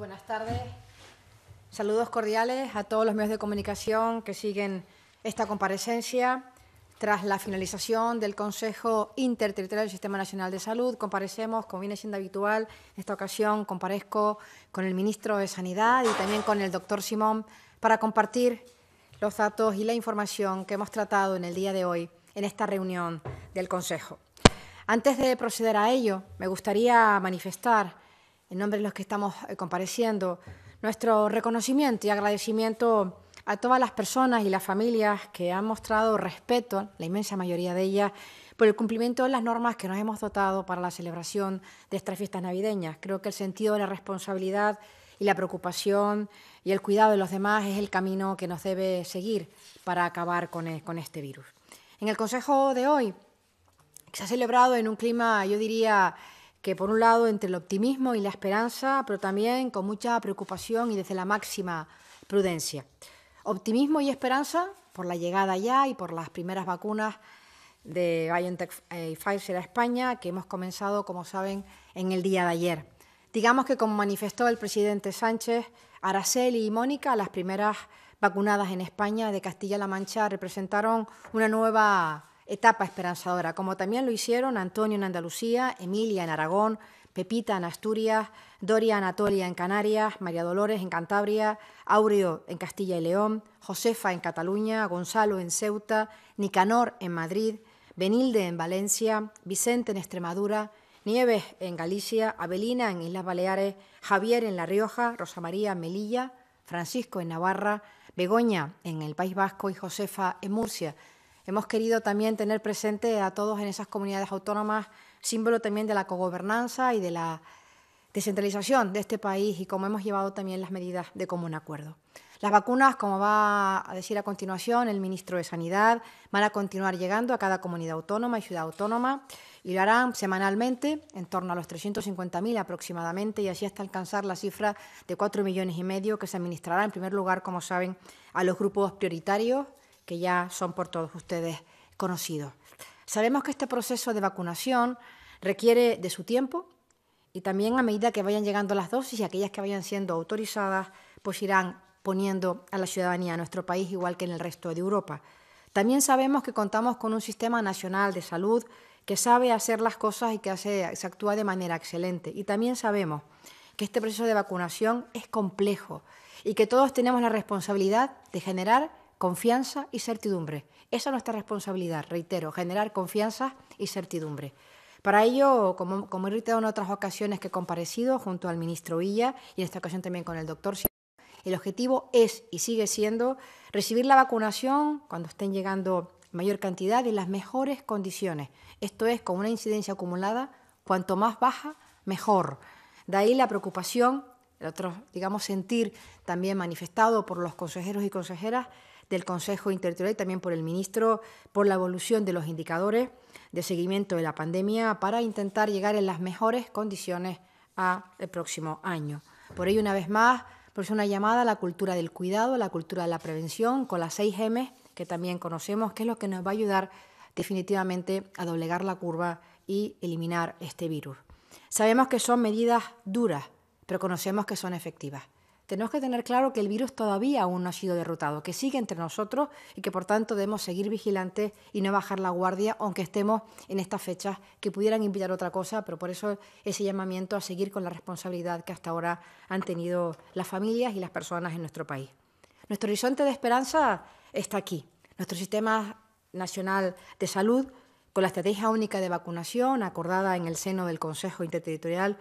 buenas tardes. Saludos cordiales a todos los medios de comunicación que siguen esta comparecencia. Tras la finalización del Consejo Interterritorial del Sistema Nacional de Salud, comparecemos, como viene siendo habitual, en esta ocasión comparezco con el ministro de Sanidad y también con el doctor Simón para compartir los datos y la información que hemos tratado en el día de hoy en esta reunión del Consejo. Antes de proceder a ello, me gustaría manifestar en nombre de los que estamos eh, compareciendo, nuestro reconocimiento y agradecimiento a todas las personas y las familias que han mostrado respeto, la inmensa mayoría de ellas, por el cumplimiento de las normas que nos hemos dotado para la celebración de estas fiestas navideñas. Creo que el sentido de la responsabilidad y la preocupación y el cuidado de los demás es el camino que nos debe seguir para acabar con, e, este virus. En el Consejo de hoy que se ha celebrado en un clima, yo diría, que por un lado entre el optimismo y la esperanza, pero también con mucha preocupación y desde la máxima prudencia. Optimismo y esperanza por la llegada ya y por las primeras vacunas de BioNTech y eh, Pfizer a España, que hemos comenzado, como saben, en el día de ayer. Digamos que, como manifestó el presidente Sánchez, Araceli y Mónica, las primeras vacunadas en España de Castilla-La Mancha, representaron una nueva etapa esperanzadora, como también lo hicieron Antonio en Andalucía, Emilia en Aragón, Pepita en Asturias, Doria Anatolia en Canarias, María Dolores en Cantabria, Aureo en Castilla y León, Josefa en Cataluña, Gonzalo en Ceuta, Nicanor en Madrid, Benilde en Valencia, Vicente en Extremadura, Nieves en Galicia, Abelina en Islas Baleares, Javier en La Rioja, Rosa María en Melilla, Francisco en Navarra, Begoña en el País Vasco y Josefa en Murcia. Hemos querido también tener presente a todos en esas comunidades autónomas, símbolo también de la cogobernanza y de la descentralización de este país y como hemos llevado también las medidas de común acuerdo. Las vacunas, como va a decir a continuación el ministro de Sanidad, van a continuar llegando a cada comunidad autónoma y ciudad autónoma y lo harán semanalmente, en torno a los 350.000 aproximadamente, y así hasta alcanzar la cifra de 4 millones y medio que se administrará, en primer lugar, como saben, a los grupos prioritarios, que ya son por todos ustedes conocidos. Sabemos que este proceso de vacunación requiere de su tiempo y también a medida que vayan llegando las dosis y aquellas que vayan siendo autorizadas, pues irán poniendo a la ciudadanía a nuestro país igual que en el resto de Europa. También sabemos que contamos con un sistema nacional de salud que sabe hacer las cosas y que se actúa de manera excelente. Y también sabemos que este proceso de vacunación es complejo y que todos tenemos la responsabilidad de generar confianza y certidumbre. Esa es nuestra responsabilidad, reitero, generar confianza y certidumbre. Para ello, como, he reiterado en otras ocasiones que he comparecido junto al ministro Villa y en esta ocasión también con el doctor el objetivo es y sigue siendo recibir la vacunación cuando estén llegando mayor cantidad y las mejores condiciones. Esto es, con una incidencia acumulada, cuanto más baja, mejor. De ahí la preocupación, el otro, digamos, sentir también manifestado por los consejeros y consejeras del Consejo Interterritorial y también por el ministro por la evolución de los indicadores de seguimiento de la pandemia para intentar llegar en las mejores condiciones al próximo año. Por ello, una vez más, es una llamada a la cultura del cuidado, a la cultura de la prevención, con las 6 M que también conocemos, que es lo que nos va a ayudar definitivamente a doblegar la curva y eliminar este virus. Sabemos que son medidas duras, pero conocemos que son efectivas tenemos que tener claro que el virus todavía aún no ha sido derrotado, que sigue entre nosotros y que por tanto debemos seguir vigilantes y no bajar la guardia, aunque estemos en estas fechas que pudieran invitar otra cosa, pero por eso ese llamamiento a seguir con la responsabilidad que hasta ahora han tenido las familias y las personas en nuestro país. Nuestro horizonte de esperanza está aquí. Nuestro sistema nacional de salud, con la estrategia única de vacunación acordada en el seno del Consejo Interterritorial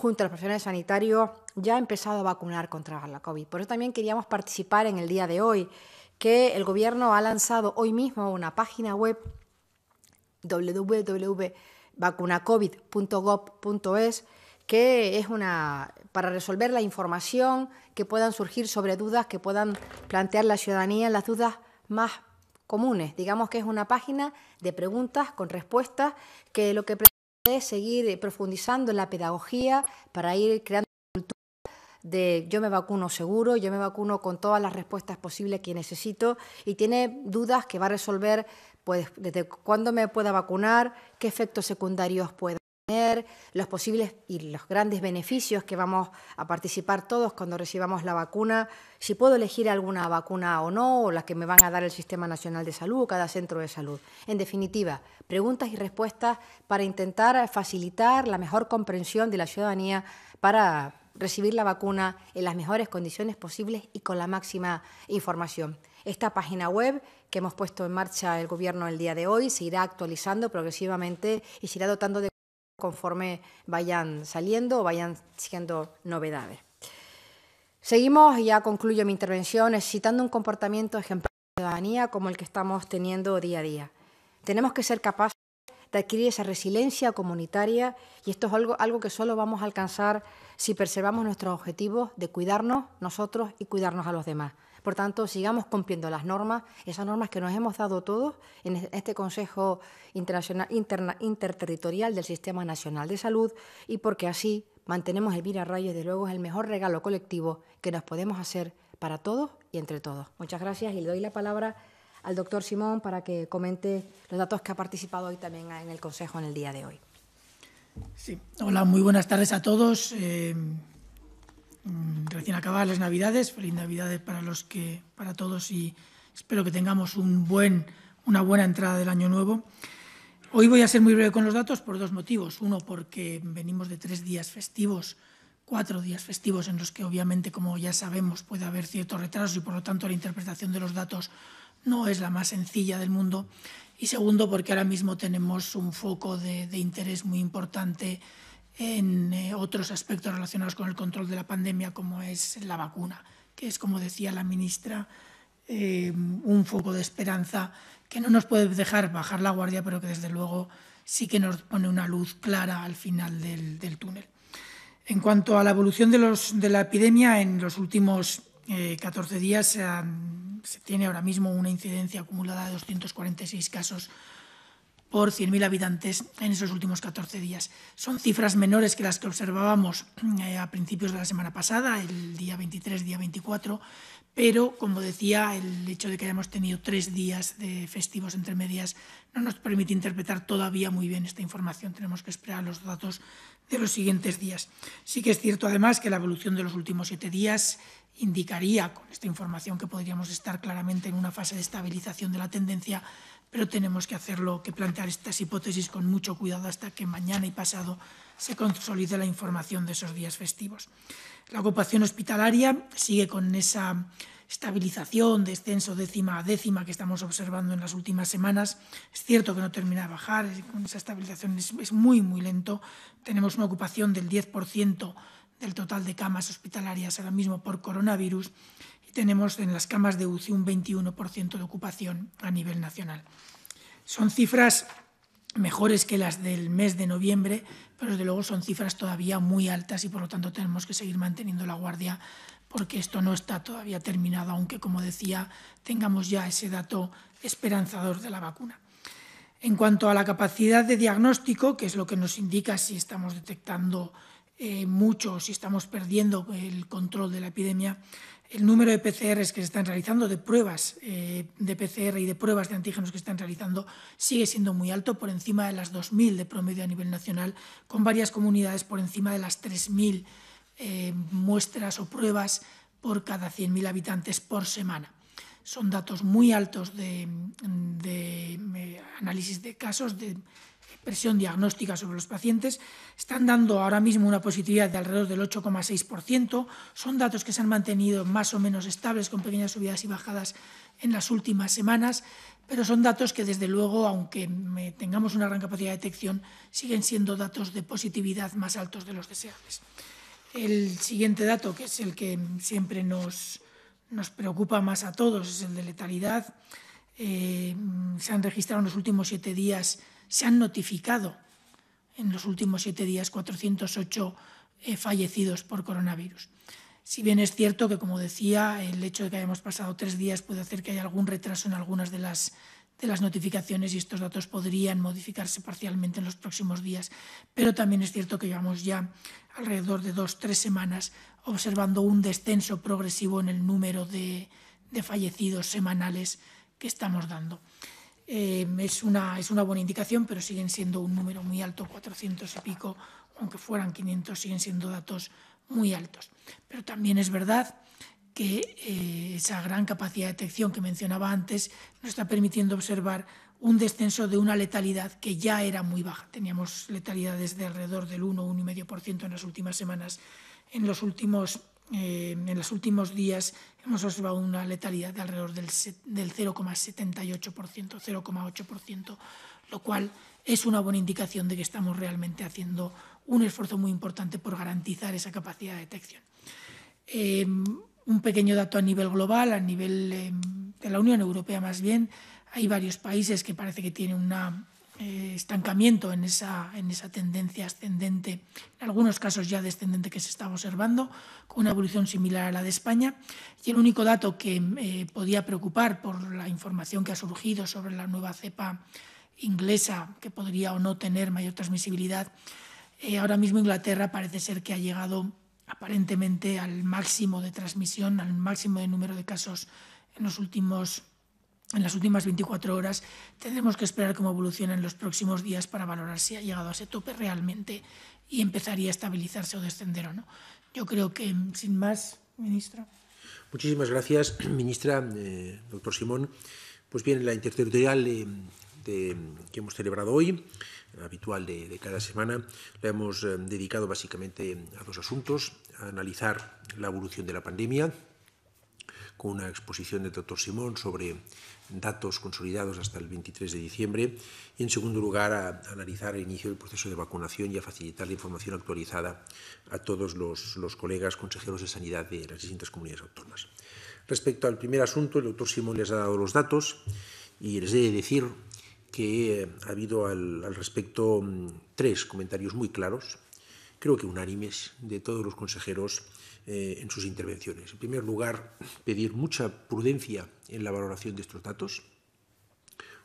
junto a los profesionales sanitarios, ya ha empezado a vacunar contra la COVID. Por eso también queríamos participar en el día de hoy, que el Gobierno ha lanzado hoy mismo una página web www.vacunacovid.gov.es que es una para resolver la información que puedan surgir sobre dudas que puedan plantear la ciudadanía las dudas más comunes. Digamos que es una página de preguntas con respuestas que lo que de seguir eh, profundizando en la pedagogía para ir creando cultura de yo me vacuno seguro, yo me vacuno con todas las respuestas posibles que necesito y tiene dudas que va a resolver pues desde cuándo me pueda vacunar, qué efectos secundarios pueda los posibles y los grandes beneficios que vamos a participar todos cuando recibamos la vacuna, si puedo elegir alguna vacuna o no, o la que me van a dar el Sistema Nacional de Salud o cada centro de salud. En definitiva, preguntas y respuestas para intentar facilitar la mejor comprensión de la ciudadanía para recibir la vacuna en las mejores condiciones posibles y con la máxima información. Esta página web que hemos puesto en marcha el Gobierno el día de hoy se irá actualizando progresivamente y se irá dotando de conforme vayan saliendo o vayan siendo novedades. Seguimos, ya concluyo mi intervención, necesitando un comportamiento ejemplar de ciudadanía como el que estamos teniendo día a día. Tenemos que ser capaces de adquirir esa resiliencia comunitaria y esto es algo, algo que solo vamos a alcanzar si preservamos nuestros objetivos de cuidarnos nosotros y cuidarnos a los demás. Por tanto, sigamos cumpliendo las normas, esas normas que nos hemos dado todos en este Consejo Internacional, Interterritorial del Sistema Nacional de Salud y porque así mantenemos el mira y desde luego es el mejor regalo colectivo que nos podemos hacer para todos y entre todos. Muchas gracias y le doy la palabra al doctor Simón para que comente los datos que ha participado hoy también en el Consejo en el día de hoy. Sí, hola, muy buenas tardes a todos. Eh, Mm, recién acabadas las Navidades, feliz Navidades para los que, para todos y espero que tengamos un buen, una buena entrada del año nuevo. Hoy voy a ser muy breve con los datos por dos motivos. Uno, porque venimos de tres días festivos, cuatro días festivos en los que obviamente, como ya sabemos, puede haber ciertos retrasos y por lo tanto la interpretación de los datos no es la más sencilla del mundo. Y segundo, porque ahora mismo tenemos un foco de, de interés muy importante en eh, otros aspectos relacionados con el control de la pandemia, como es la vacuna, que es, como decía la ministra, eh, un foco de esperanza que no nos puede dejar bajar la guardia, pero que desde luego sí que nos pone una luz clara al final del, túnel. En cuanto a la evolución de, los, de la epidemia, en los últimos 14 eh, días se tiene ahora mismo una incidencia acumulada de 246 casos por 100.000 habitantes en esos últimos 14 días. Son cifras menores que las que observábamos mm, eh, a principios de la semana pasada, el día 23, día 24, pero como decía, el hecho de que hayamos tenido tres días de festivos entre medias no nos permite interpretar todavía muy bien esta información. Tenemos que esperar los datos de los siguientes días. Sí que es cierto además que la evolución de los últimos siete días indicaría, con esta información, que podríamos estar claramente en una fase de estabilización de la tendencia, pero tenemos que hacerlo, que plantear estas hipótesis con mucho cuidado hasta que mañana y pasado se consolide la información de esos días festivos. La ocupación hospitalaria sigue con esa estabilización, descenso décima a décima que estamos observando en las últimas semanas. Es cierto que no termina de bajar, con esa estabilización es, muy, muy lento. Tenemos una ocupación del 10% del total de camas hospitalarias ahora mismo por coronavirus tenemos en las camas de UCI un 21% de ocupación a nivel nacional. Son cifras mejores que las del mes de noviembre, pero desde luego son cifras todavía muy altas y por lo tanto tenemos que seguir manteniendo la guardia porque esto no está todavía terminado, aunque como decía, tengamos ya ese dato esperanzador de la vacuna. En cuanto a la capacidad de diagnóstico, que es lo que nos indica si estamos detectando eh, mucho o si estamos perdiendo el control de la epidemia, el número de PCRs que se están realizando, de pruebas eh, de PCR y de pruebas de antígenos que se están realizando, sigue siendo muy alto, por encima de las 2.000 de promedio a nivel nacional, con varias comunidades por encima de las 3.000 eh, muestras o pruebas por cada 100.000 habitantes por semana. Son datos muy altos de, de eh, análisis de casos, de presión diagnóstica sobre los pacientes, están dando ahora mismo una positividad de alrededor del 8,6%. Son datos que se han mantenido más o menos estables con pequeñas subidas y bajadas en las últimas semanas, pero son datos que desde luego, aunque tengamos una gran capacidad de detección, siguen siendo datos de positividad más altos de los deseables. El siguiente dato, que es el que siempre nos, nos preocupa más a todos, es el de letalidad. Eh, se han registrado en los últimos siete días se han notificado en los últimos siete días 408 eh, fallecidos por coronavirus. Si bien es cierto que, como decía, el hecho de que hayamos pasado tres días puede hacer que haya algún retraso en algunas de las, de las notificaciones y estos datos podrían modificarse parcialmente en los próximos días. Pero también es cierto que llevamos ya alrededor de dos, tres semanas observando un descenso progresivo en el número de fallecidos semanales que estamos dando. Em, es, una, es una buena indicación, pero siguen siendo un número muy alto, 400 y pico, aunque fueran 500, siguen siendo datos muy altos. Pero también es verdad que eh, esa gran capacidad de detección que mencionaba antes nos está permitiendo observar un descenso de una letalidad que ya era muy baja. Teníamos letalidades de alrededor del 1, 1,5% en las últimas semanas. En los últimos en los últimos días hemos observado una letalidad de alrededor del, del 0,78%, 0,8%, lo cual es una buena indicación de que estamos realmente haciendo un esfuerzo muy importante por garantizar esa capacidad de detección. Em, un pequeño dato a nivel global, a nivel em, de la Unión Europea más bien, hay varios países que parece que tienen una eh, estancamiento en esa, en esa tendencia ascendente, en algunos casos ya descendente que se estaba observando, con una evolución similar a la de España. Y el único dato que eh, podía preocupar por la información que ha surgido sobre la nueva cepa inglesa, que podría o no tener mayor transmisibilidad, eh, ahora mismo Inglaterra parece ser que ha llegado aparentemente al máximo de transmisión, al máximo de número de casos en los últimos en las últimas 24 horas. Tendremos que esperar cómo evoluciona en los próximos días para valorar si ha llegado a ese tope realmente y empezaría a estabilizarse o descender o no. Yo creo que, sin más, ministro. Muchísimas gracias, ministra, eh, doctor Simón. Pues bien, la interterritorial eh, de, que hemos celebrado hoy, habitual de, cada semana, la hemos eh, dedicado básicamente a dos asuntos, a analizar la evolución de la pandemia, con una exposición del doctor Simón sobre datos consolidados hasta el 23 de diciembre y, en segundo lugar, a, analizar el inicio del proceso de vacunación y a facilitar la información actualizada a todos los, colegas consejeros de sanidad de las distintas comunidades autónomas. Respecto al primer asunto, el doctor Simón les ha dado los datos y les he de decir que eh, ha habido al, al respecto mm, tres comentarios muy claros, creo que unánimes, de todos los consejeros eh, en sus intervenciones. En primer lugar, pedir mucha prudencia en la valoración de estos datos.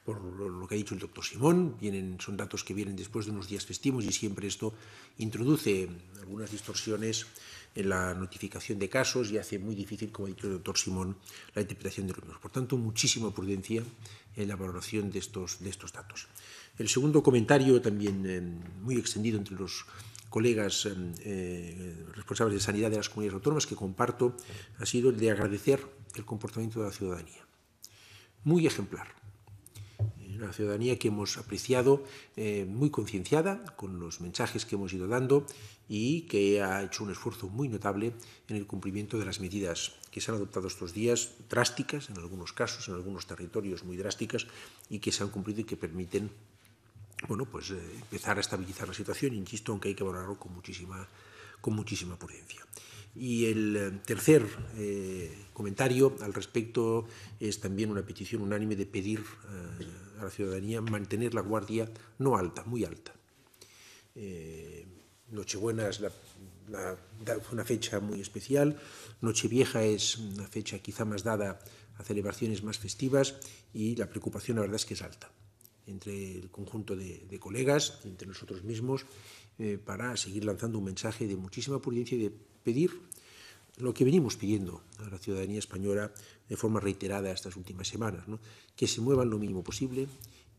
Por lo que ha dicho el doctor Simón, vienen, son datos que vienen después de unos días festivos y siempre esto introduce algunas distorsiones en la notificación de casos y hace muy difícil, como ha dicho el doctor Simón, la interpretación de los mismos. Por tanto, muchísima prudencia en la valoración de estos, de estos datos. El segundo comentario, también eh, muy extendido entre los colegas em, eh, responsables de sanidad de las comunidades autónomas que comparto ha sido el de agradecer el comportamiento de la ciudadanía. Muy ejemplar. Eh, una ciudadanía que hemos apreciado eh, muy concienciada con los mensajes que hemos ido dando y que ha hecho un esfuerzo muy notable en el cumplimiento de las medidas que se han adoptado estos días, drásticas en algunos casos, en algunos territorios muy drásticas, y que se han cumplido y que permiten bueno, pues eh, empezar a estabilizar la situación, insisto, aunque hay que valorarlo con muchísima, con muchísima prudencia. Y el eh, tercer eh, comentario al respecto es también una petición unánime de pedir a la ciudadanía mantener la guardia no alta, muy alta. Nochebuena es una fecha muy especial, Nochevieja es una fecha quizá más dada a celebraciones más festivas y la preocupación la verdad es que es alta entre el conjunto de, colegas, entre nosotros mismos, eh, para seguir lanzando un mensaje de muchísima prudencia y de pedir lo que venimos pidiendo a la ciudadanía española de forma reiterada estas últimas semanas, que se muevan lo mínimo posible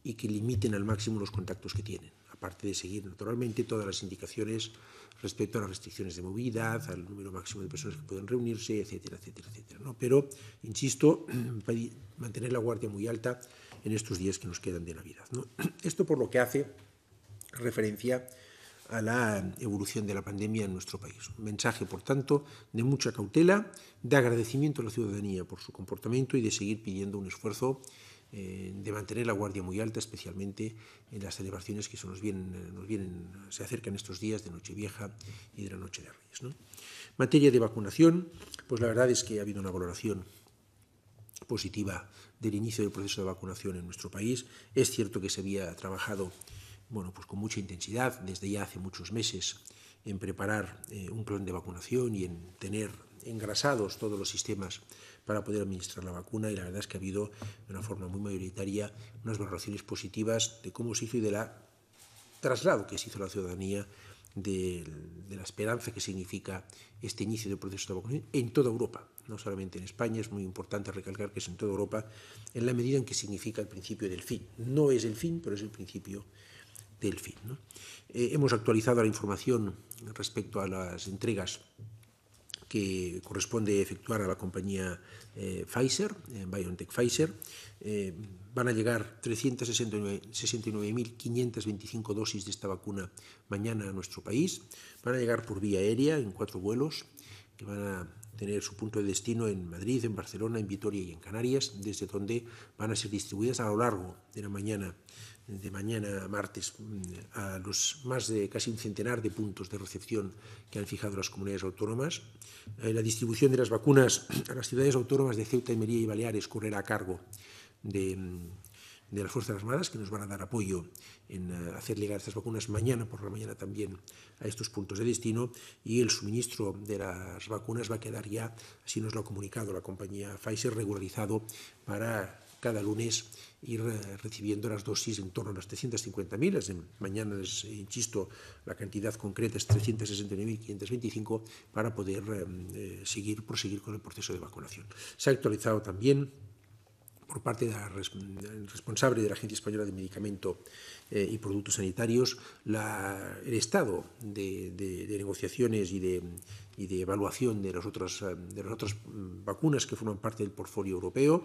y que limiten al máximo los contactos que tienen, aparte de seguir naturalmente todas las indicaciones respecto a las restricciones de movilidad, al número máximo de personas que pueden reunirse, etcétera, etcétera, etcétera. Pero, insisto, mantener la guardia muy alta en estos días que nos quedan de Navidad. Esto por lo que hace referencia a la evolución de la pandemia en nuestro país. Un mensaje, por tanto, de mucha cautela, de agradecimiento a la ciudadanía por su comportamiento y de seguir pidiendo un esfuerzo eh, de mantener la guardia muy alta, especialmente en las celebraciones que se nos vienen, eh, nos vienen, se acercan estos días de Nochevieja y de la Noche de Reyes. ¿no? Materia de vacunación, pues la verdad es que ha habido una valoración positiva del inicio del proceso de vacunación en nuestro país. Es cierto que se había trabajado bueno, pues con mucha intensidad desde ya hace muchos meses en preparar eh, un plan de vacunación y en tener engrasados todos los sistemas para poder administrar la vacuna y la verdad es que ha habido de una forma muy mayoritaria unas valoraciones positivas de cómo se hizo y de la traslado que se hizo a la ciudadanía de, la esperanza que significa este inicio del proceso de vacunación en toda Europa, no solamente en España, es muy importante recalcar que es en toda Europa, en la medida en que significa el principio del fin. No es el fin, pero es el principio del fin. Eh, hemos actualizado la información respecto a las entregas que corresponde efectuar a la compañía eh, Pfizer, eh, BioNTech Pfizer eh, van a llegar 369.525 dosis de esta vacuna mañana a nuestro país. Van a llegar por vía aérea en cuatro vuelos que van a tener su punto de destino en Madrid, en Barcelona, en Vitoria y en Canarias, desde donde van a ser distribuidas a lo largo de la mañana, de mañana a martes, mm, a los más de casi un centenar de puntos de recepción que han fijado las comunidades autónomas. Eh, la distribución de las vacunas a las ciudades autónomas de Ceuta y Melilla y Baleares correrá a cargo de, las Fuerzas Armadas, que nos van a dar apoyo en eh, hacer llegar estas vacunas mañana por la mañana también a estos puntos de destino y el suministro de las vacunas va a quedar ya, así nos lo ha comunicado la compañía Pfizer, regularizado para cada lunes ir eh, recibiendo las dosis en torno a las 350.000. Mañana les insisto, la cantidad concreta es 369.525 para poder eh, seguir, proseguir con el proceso de vacunación. Se ha actualizado también por parte del responsable de la Agencia Española de Medicamento eh, y Productos Sanitarios el estado de, negociaciones y de, evaluación de las, otras, de las otras vacunas que forman parte del portfolio europeo.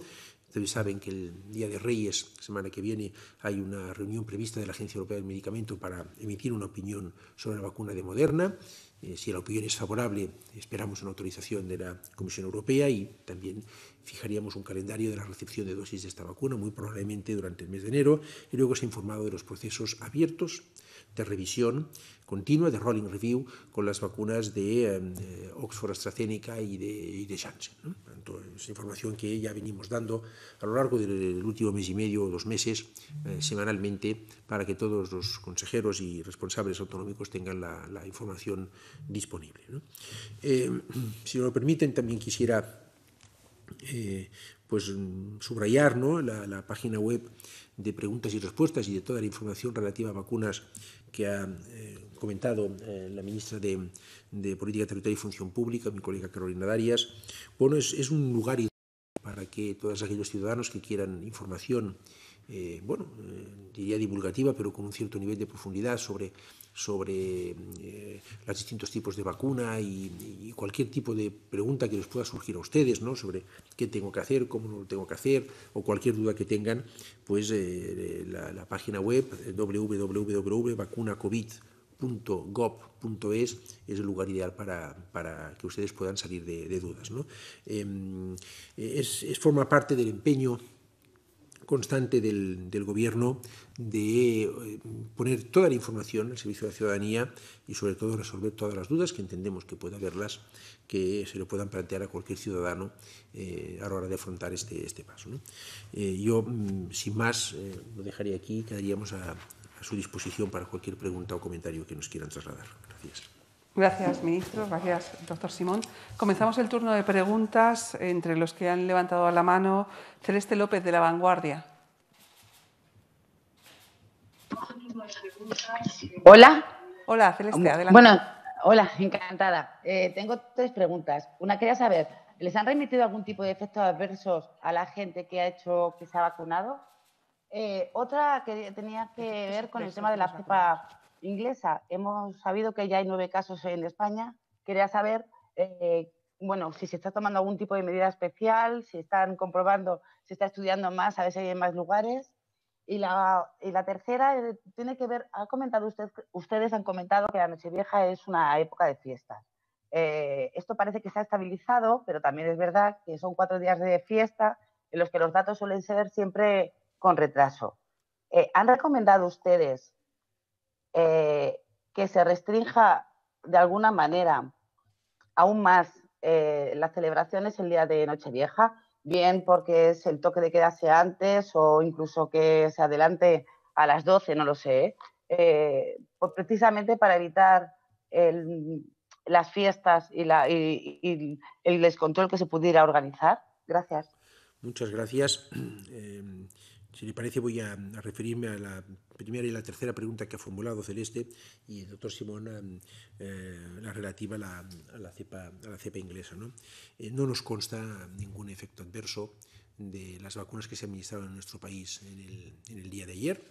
Ustedes saben que el Día de Reyes, semana que viene, hay una reunión prevista de la Agencia Europea del Medicamento para emitir una opinión sobre la vacuna de Moderna eh, si la opinión es favorable, esperamos una autorización de la Comisión Europea y también fijaríamos un calendario de la recepción de dosis de esta vacuna, muy probablemente durante el mes de enero, y luego se ha informado de los procesos abiertos de revisión continua de rolling review con las vacunas de, em, Oxford AstraZeneca y de, y Janssen. ¿no? es información que ya venimos dando a lo largo del último mes y medio o dos meses eh, semanalmente para que todos los consejeros y responsables autonómicos tengan la, información disponible. Eh, si me lo permiten, también quisiera eh, pues, mm, subrayar la, página web de preguntas y respuestas y de toda la información relativa a vacunas que ha eh, comentado eh, la ministra de, Política Territorial y Función Pública, mi colega Carolina Darias. Bueno, es, un lugar para que todos aquellos ciudadanos que quieran información, eh, bueno, diría divulgativa, pero con un cierto nivel de profundidad sobre sobre eh, los distintos tipos de vacuna y, cualquier tipo de pregunta que les pueda surgir a ustedes, ¿no? Sobre qué tengo que hacer, cómo lo tengo que hacer, o cualquier duda que tengan, pues eh, la, página web eh, www.vacunacovid.gov.es es el lugar ideal para, que ustedes puedan salir de, dudas. Em, es, forma parte del empeño constante del, gobierno de eh, poner toda la información al servicio de la ciudadanía y sobre todo resolver todas las dudas que entendemos que pueda haberlas, que se lo puedan plantear a cualquier ciudadano eh, a la hora de afrontar este, este paso. Eh, yo, mm, sin más, lo dejaría aquí, y quedaríamos a su disposición para cualquier pregunta o comentario que nos quieran trasladar. Gracias. Gracias, ministro. Gracias, doctor Simón. Comenzamos el turno de preguntas entre los que han levantado la mano. Celeste López, de La Vanguardia. Hola. Hola, Celeste, adelante. Bueno, hola, encantada. Eh, tengo tres preguntas. Una, quería saber, ¿les han remitido algún tipo de efectos adversos a la gente que ha hecho, que se ha vacunado? Eh, otra que tenía que ver con el tema de la inglesa, hemos sabido que ya hay nueve casos en España. Quería saber, eh, bueno, si se está tomando algún tipo de medida especial, si están comprobando, si está estudiando más, a ver si hay en más lugares. Y la, tercera eh, tiene que ver, ha comentado usted, ustedes han comentado que la Noche Vieja es una época de fiestas. Eh, esto parece que se ha estabilizado, pero también es verdad que son cuatro días de fiesta en los que los datos suelen ser siempre con retraso. ¿Han recomendado ustedes eh, que se restrinja de alguna manera aún más eh, las celebraciones el día de Nochevieja, bien porque es el toque de quedarse antes o incluso que se adelante a las 12, no lo sé, ¿eh? Pues precisamente para evitar las fiestas y, el descontrol que se pudiera organizar. Gracias. Muchas gracias. Si le parece, voy a, referirme a la primera y la tercera pregunta que ha formulado Celeste y el doctor Simón, eh, eh, la relativa a la, cepa, a la cepa inglesa. Eh, ¿no? nos consta ningún efecto adverso de las vacunas que se administraron en nuestro país en el, día de ayer.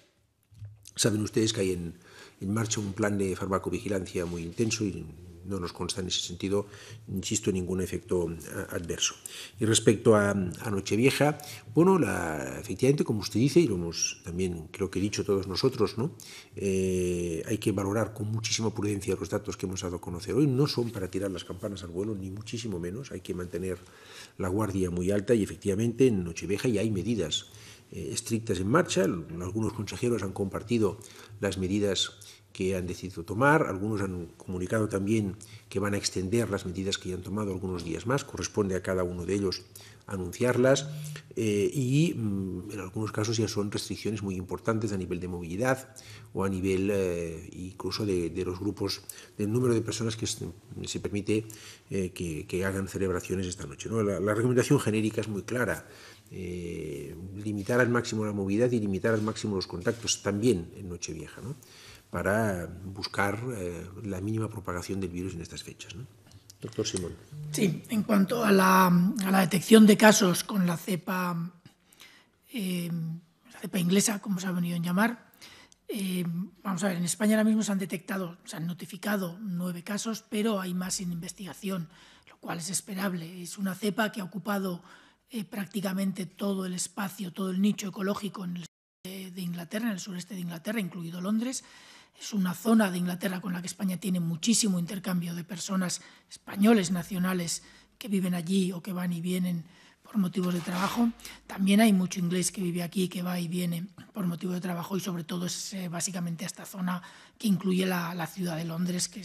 Saben ustedes que hay en, en marcha un plan de farmacovigilancia muy intenso y no nos consta en ese sentido, insisto, ningún efecto eh, adverso. Y respecto a, Nochevieja, bueno, efectivamente, como usted dice, y lo hemos también creo que he dicho todos nosotros, ¿no? Eh, hay que valorar con muchísima prudencia los datos que hemos dado a conocer hoy. No son para tirar las campanas al vuelo, ni muchísimo menos. Hay que mantener la guardia muy alta y efectivamente en Nochevieja ya hay medidas eh, estrictas en marcha. Algunos consejeros han compartido las medidas que han decidido tomar, algunos han comunicado también que van a extender las medidas que ya han tomado algunos días más, corresponde a cada uno de ellos anunciarlas eh, y mm, en algunos casos ya son restricciones muy importantes a nivel de movilidad o a nivel eh, incluso de, los grupos, del número de personas que se, permite eh, que, hagan celebraciones esta noche. ¿no? La, recomendación genérica es muy clara. limitar al máximo la movilidad y limitar al máximo los contactos también en Nochevieja para buscar eh, la mínima propagación del virus en estas fechas. ¿no? Doctor Simón. Sí, en cuanto a la, detección de casos con la cepa, eh, la cepa inglesa, como se ha venido a llamar, eh, vamos a ver, en España ahora mismo se han detectado, se han notificado nueve casos, pero hay más en investigación, lo cual es esperable. Es una cepa que ha ocupado prácticamente todo el espacio, todo el nicho ecológico en de Inglaterra, en el sureste de Inglaterra, incluido Londres, es una zona de Inglaterra con la que España tiene muchísimo intercambio de personas españoles nacionales que viven allí o que van y vienen por motivos de trabajo. También hay mucho inglés que vive aquí, que va y viene por motivo de trabajo y sobre todo es eh, básicamente esta zona que incluye la, ciudad de Londres, que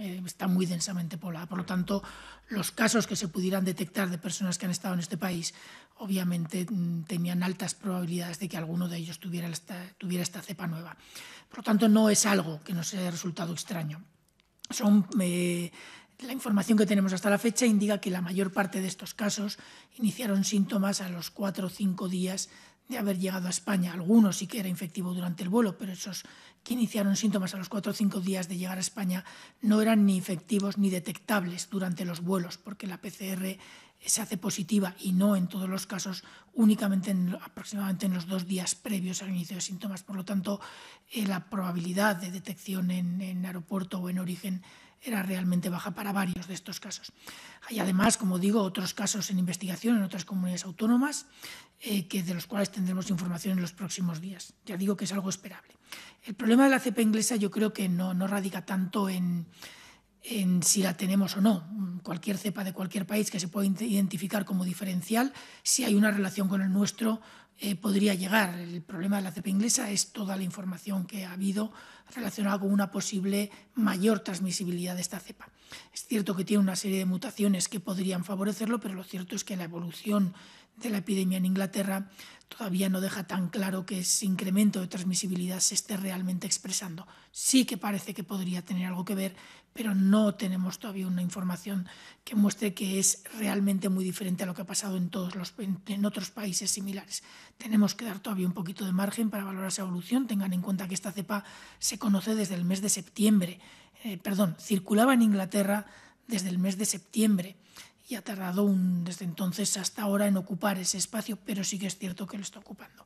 eh, está muy densamente poblada. Por lo tanto, los casos que se pudieran detectar de personas que han estado en este país, obviamente mm, tenían altas probabilidades de que alguno de ellos tuviera esta, tuviera esta cepa nueva. Por lo tanto, no es algo que nos haya resultado extraño. Son eh, la información que tenemos hasta la fecha indica que la mayor parte de estos casos iniciaron síntomas a los cuatro o cinco días de haber llegado a España. Algunos sí que era infectivo durante el vuelo, pero esos que iniciaron síntomas a los cuatro o cinco días de llegar a España no eran ni infectivos ni detectables durante los vuelos, porque la PCR se hace positiva y no en todos los casos, únicamente en, aproximadamente en los dos días previos al inicio de síntomas. Por lo tanto, eh, la probabilidad de detección en, en aeropuerto o en origen era realmente baja para varios de estos casos. Hay además, como digo, otros casos en investigación en otras comunidades autónomas, eh, que de los cuales tendremos información en los próximos días. Ya digo que es algo esperable. El problema de la cepa inglesa yo creo que no radica tanto en en si la tenemos o no. Cualquier cepa de cualquier país que se pueda identificar como diferencial, si hay una relación con el nuestro, eh, podría llegar. El problema de la cepa inglesa es toda la información que ha habido relacionada con una posible mayor transmisibilidad de esta cepa. Es cierto que tiene una serie de mutaciones que podrían favorecerlo, pero lo cierto es que la evolución de la epidemia en Inglaterra todavía no deja tan claro que ese incremento de transmisibilidad se esté realmente expresando. Sí que parece que podría tener algo que ver, pero no tenemos todavía una información que muestre que es realmente muy diferente a lo que ha pasado en, todos los, en otros países similares. Tenemos que dar todavía un poquito de margen para valorar esa evolución. Tengan en cuenta que esta cepa se conoce desde el mes de septiembre, eh, perdón, circulaba en Inglaterra desde el mes de septiembre y ha tardado desde entonces hasta ahora en ocupar ese espacio, pero sí que es cierto que lo está ocupando.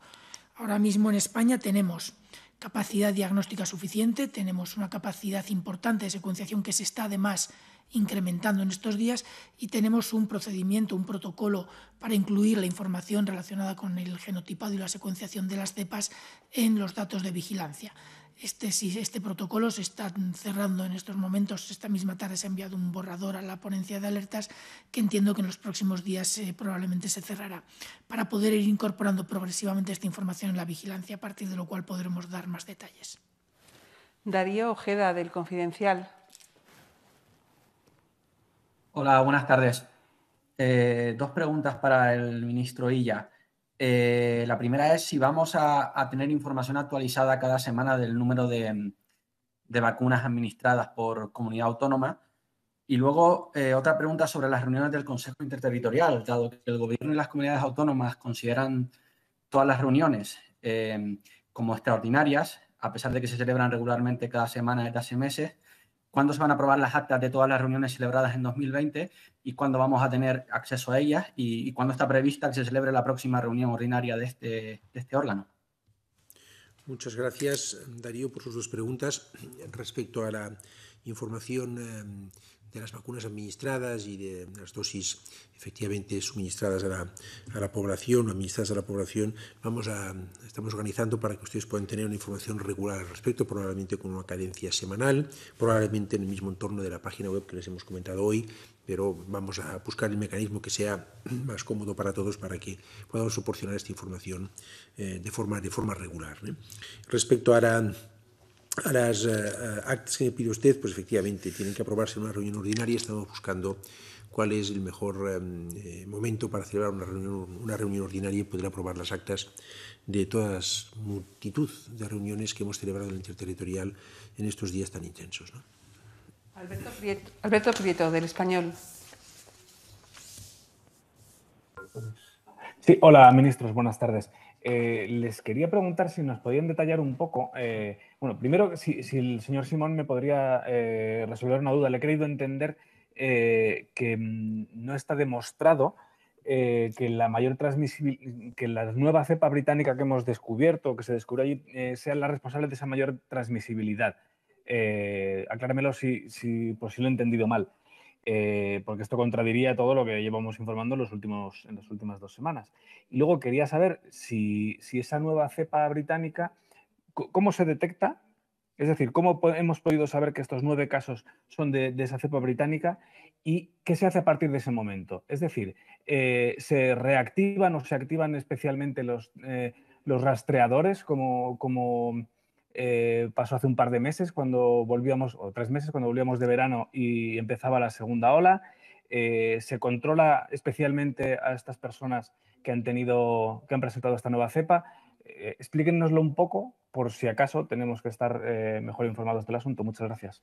Ahora mismo en España tenemos capacidad diagnóstica suficiente, tenemos una capacidad importante de secuenciación que se está además incrementando en estos días y tenemos un procedimiento, un protocolo para incluir la información relacionada con el genotipado y la secuenciación de las cepas en los datos de vigilancia. Este, este protocolo se está cerrando en estos momentos, esta misma tarde se ha enviado un borrador a la ponencia de alertas que entiendo que en los próximos días eh, probablemente se cerrará, para poder ir incorporando progresivamente esta información en la vigilancia, a partir de lo cual podremos dar más detalles. Darío Ojeda, del Confidencial. Hola, buenas tardes. Eh, dos preguntas para el ministro Illa. Eh, la primera es si vamos a, tener información actualizada cada semana del número de, mm, vacunas administradas por comunidad autónoma. Y luego eh, otra pregunta sobre las reuniones del Consejo Interterritorial, dado que el Gobierno y las comunidades autónomas consideran todas las reuniones eh, como extraordinarias, a pesar de que se celebran regularmente cada semana desde hace meses, cuándo se van a aprobar las actas de todas las reuniones celebradas en 2020 y cuándo vamos a tener acceso a ellas y, cuándo está prevista que se celebre la próxima reunión ordinaria este, de este, órgano. Muchas gracias, Darío, por sus dos preguntas. Respecto a la información eh, de las vacunas administradas y de las dosis efectivamente suministradas a la, a la población o administradas a la población, vamos a, estamos organizando para que ustedes puedan tener una información regular al respecto, probablemente con una cadencia semanal, probablemente en el mismo entorno de la página web que les hemos comentado hoy, pero vamos a buscar el mecanismo que sea más cómodo para todos para que podamos proporcionar esta información eh, de, forma, de forma regular. ¿eh? Respecto a la a las eh, eh, actas que pide usted, pues efectivamente tienen que aprobarse en una reunión ordinaria. Estamos buscando cuál es el mejor em, eh, momento para celebrar una reunión, ordinaria y poder aprobar las actas de todas multitud de reuniones que hemos celebrado en el interterritorial en estos días tan intensos. Alberto, Prieto, Alberto Prieto, del Español. Sí, hola, ministros, buenas tardes. Eh, les quería preguntar si nos podían detallar un poco. Eh, bueno, primero, si, el señor Simón me podría eh, resolver una duda. Le he querido entender que mm, no está demostrado que la mayor que la nueva cepa británica que hemos descubierto, que se descubrió allí, sea la responsable de esa mayor transmisibilidad. acláremelo por si lo he entendido mal. Eh, porque esto contradiría todo lo que llevamos informando en, las últimas dos semanas. Y luego quería saber si, esa nueva cepa británica, ¿cómo se detecta? Es decir, ¿cómo hemos podido saber que estos nueve casos son de, esa cepa británica y qué se hace a partir de ese momento? Es decir, eh, ¿se reactivan o se activan especialmente los, eh, los rastreadores como, como eh, pasó hace un par de meses cuando volvíamos, o tres meses cuando volvíamos de verano y empezaba la segunda ola. Eh, se controla especialmente a estas personas que han tenido, que han presentado esta nueva cepa. explíquennoslo eh, explíquenoslo un poco, por si acaso tenemos que estar mejor informados del asunto. Muchas gracias.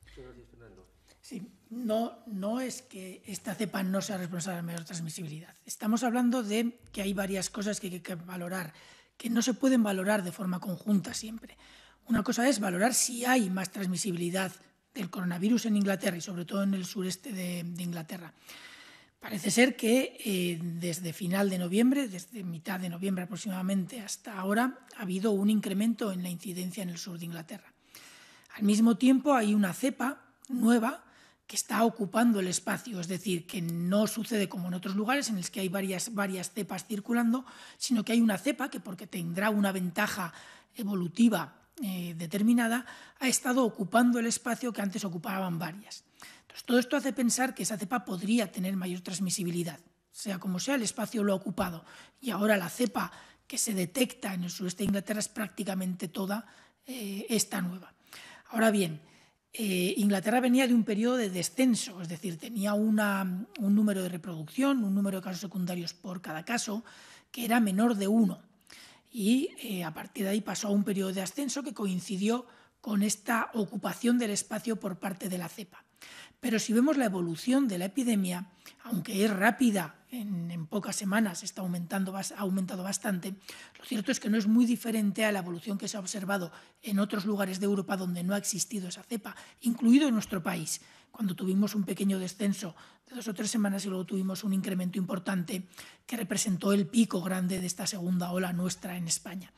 Sí, no, no es que esta cepa no sea responsable de mayor transmisibilidad. Estamos hablando de que hay varias cosas que hay que valorar, que no se pueden valorar de forma conjunta siempre. Una cosa es valorar si hay más transmisibilidad del coronavirus en Inglaterra y sobre todo en el sureste de, Inglaterra. Parece ser que eh, desde final de noviembre, desde mitad de noviembre aproximadamente hasta ahora, ha habido un incremento en la incidencia en el sur de Inglaterra. Al mismo tiempo hay una cepa nueva que está ocupando el espacio, es decir, que no sucede como en otros lugares en los que hay varias, varias cepas circulando, sino que hay una cepa que porque tendrá una ventaja evolutiva eh, determinada ha estado ocupando el espacio que antes ocupaban varias. Entonces, todo esto hace pensar que esa cepa podría tener mayor transmisibilidad, sea como sea, el espacio lo ha ocupado y ahora la cepa que se detecta en el sureste de Inglaterra es prácticamente toda eh, esta nueva. Ahora bien, eh, Inglaterra venía de un periodo de descenso, es decir, tenía un número de reproducción, un número de casos secundarios por cada caso, que era menor de uno y eh, a partir de ahí pasó a un periodo de ascenso que coincidió con esta ocupación del espacio por parte de la cepa. Pero si vemos la evolución de la epidemia, aunque es rápida, en, pocas semanas está aumentando, ha aumentado bastante, lo cierto es que no es muy diferente a la evolución que se ha observado en otros lugares de Europa donde no ha existido esa cepa, incluido en nuestro país, cuando tuvimos un pequeño descenso de dos o tres semanas y luego tuvimos un incremento importante que representó el pico grande de esta segunda ola nuestra en España.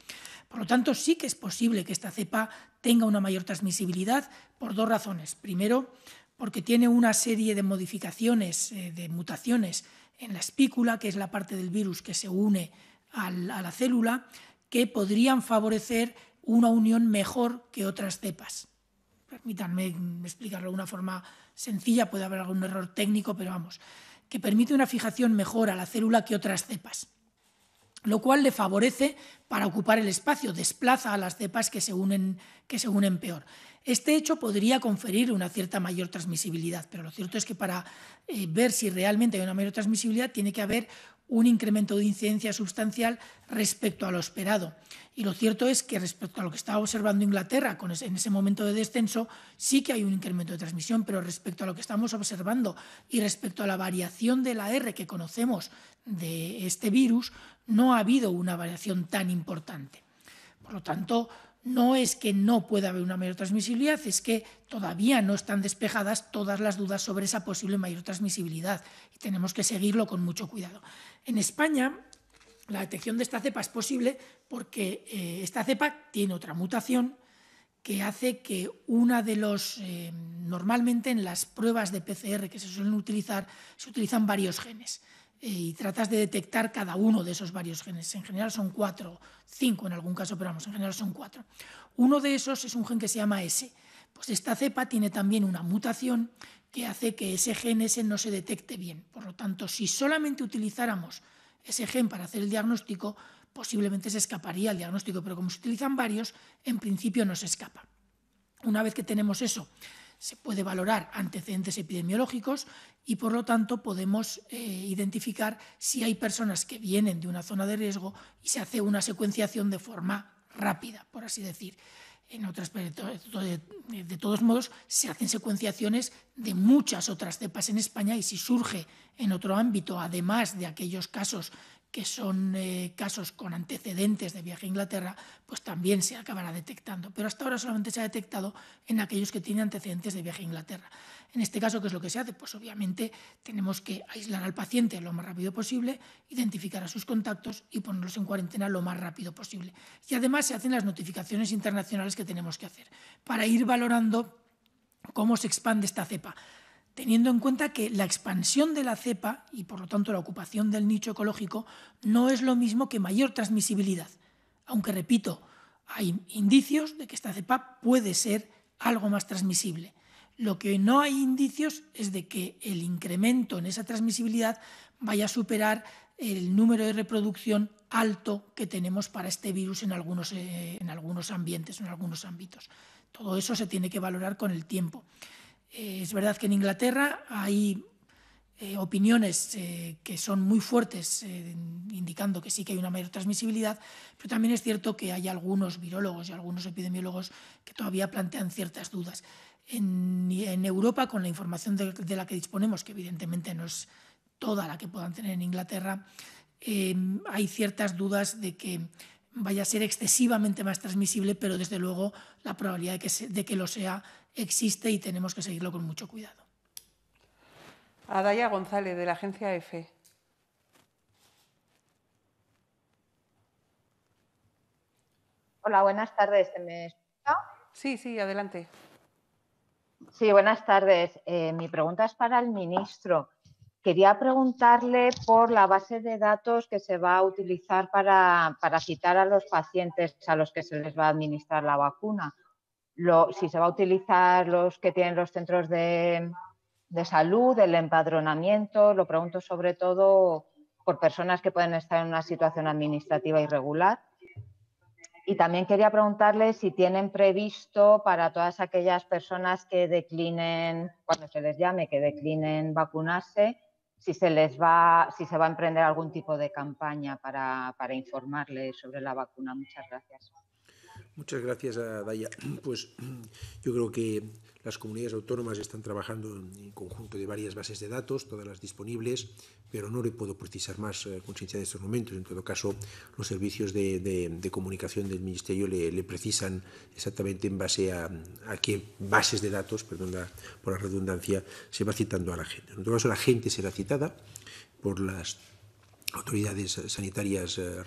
Por lo tanto, sí que es posible que esta cepa tenga una mayor transmisibilidad por dos razones. Primero, porque tiene una serie de modificaciones, eh, de mutaciones en la espícula, que es la parte del virus que se une a la célula, que podrían favorecer una unión mejor que otras cepas. Permítanme explicarlo de una forma sencilla, puede haber algún error técnico, pero vamos, que permite una fijación mejor a la célula que otras cepas, lo cual le favorece para ocupar el espacio, desplaza a las cepas que que se unen peor. Este hecho podría conferir una cierta mayor transmisibilidad, pero lo cierto es que para eh, ver si realmente hay una mayor transmisibilidad tiene que haber un incremento de incidencia sustancial respecto a lo esperado. Y lo cierto es que respecto a lo que estaba observando Inglaterra en ese momento de descenso, sí que hay un incremento de transmisión, pero respecto a lo que estamos observando y respecto a la variación de la R que conocemos de este virus, no ha habido una variación tan importante. Por lo tanto, no es que no pueda haber una mayor transmisibilidad, es que todavía no están despejadas todas las dudas sobre esa posible mayor transmisibilidad y tenemos que seguirlo con mucho cuidado. En España, la detección de esta cepa es posible porque eh, esta cepa tiene otra mutación que hace que una de los, eh, normalmente en las pruebas de PCR que se suelen utilizar, se utilizan varios genes y tratas de detectar cada uno de esos varios genes. En general son cuatro, cinco en algún caso, pero vamos, en general son cuatro. Uno de esos es un gen que se llama S. Pues esta cepa tiene también una mutación que hace que ese gen S no se detecte bien. Por lo tanto, si solamente utilizáramos ese gen para hacer el diagnóstico, posiblemente se escaparía el diagnóstico, pero como se utilizan varios, en principio no se escapa. Una vez que tenemos eso, se puede valorar antecedentes epidemiológicos y por lo tanto podemos eh, identificar si hay personas que vienen de una zona de riesgo y se hace una secuenciación de forma rápida, por así decir. En eh, de todos modos, se hacen secuenciaciones de muchas otras cepas en España y si surge en otro ámbito, además de aquellos casos que son eh, casos con antecedentes de viaje a Inglaterra, pues también se acabará detectando. Pero hasta ahora solamente se ha detectado en aquellos que tienen antecedentes de viaje a Inglaterra. En este caso, ¿qué es lo que se hace? Pues obviamente tenemos que aislar al paciente lo más rápido posible, identificar a sus contactos y ponerlos en cuarentena lo más rápido posible. Y además se hacen las notificaciones internacionales que tenemos que hacer para ir valorando cómo se expande esta cepa teniendo en cuenta que la expansión de la cepa y por lo tanto la ocupación del nicho ecológico no es lo mismo que mayor transmisibilidad. Aunque repito, hay indicios de que esta cepa puede ser algo más transmisible. Lo que no hay indicios es de que el incremento en esa transmisibilidad vaya a superar el número de reproducción alto que tenemos para este virus en algunos, eh, en algunos ambientes, en algunos ámbitos. Todo eso se tiene que valorar con el tiempo. Eh, es verdad que en Inglaterra hay eh, opiniones que son muy fuertes, indicando que sí que hay una mayor transmisibilidad, pero también es cierto que hay algunos virólogos y algunos epidemiólogos que todavía plantean ciertas dudas en, Europa, con la información de, la que disponemos, que evidentemente no es toda la que puedan tener en Inglaterra, em, hay ciertas dudas de que vaya a ser excesivamente más transmisible, pero desde luego la probabilidad de que, lo sea existe y tenemos que seguirlo con mucho cuidado. Adaya González, de la agencia EFE. E. Hola, buenas tardes. ¿Me escucha? Sí, sí, adelante. Sí, buenas tardes. Eh, mi pregunta es para el ministro. Quería preguntarle por la base de datos que se va a utilizar para, citar a los pacientes a los que se les va a administrar la vacuna. si se va a utilizar los que tienen los centros de salud, el empadronamiento, lo pregunto sobre todo por personas que pueden estar en una situación administrativa irregular y también quería preguntarle si tienen previsto para todas aquellas personas que declinen, cuando se les llame, que declinen vacunarse, si se les va, si se va a emprender algún tipo de campaña para, para informarles sobre la vacuna. Muchas gracias. Muchas gracias a eh, Daya. Pues yo creo que las comunidades autónomas están trabajando en conjunto de varias bases de datos, todas las disponibles, pero no le puedo precisar más eh, conciencia de estos momentos. En todo caso, los servicios de, comunicación del Ministerio le, precisan exactamente en base a, a, qué bases de datos, perdón por la redundancia, se va citando a la gente. En todo caso, la gente será citada por las autoridades sanitarias eh,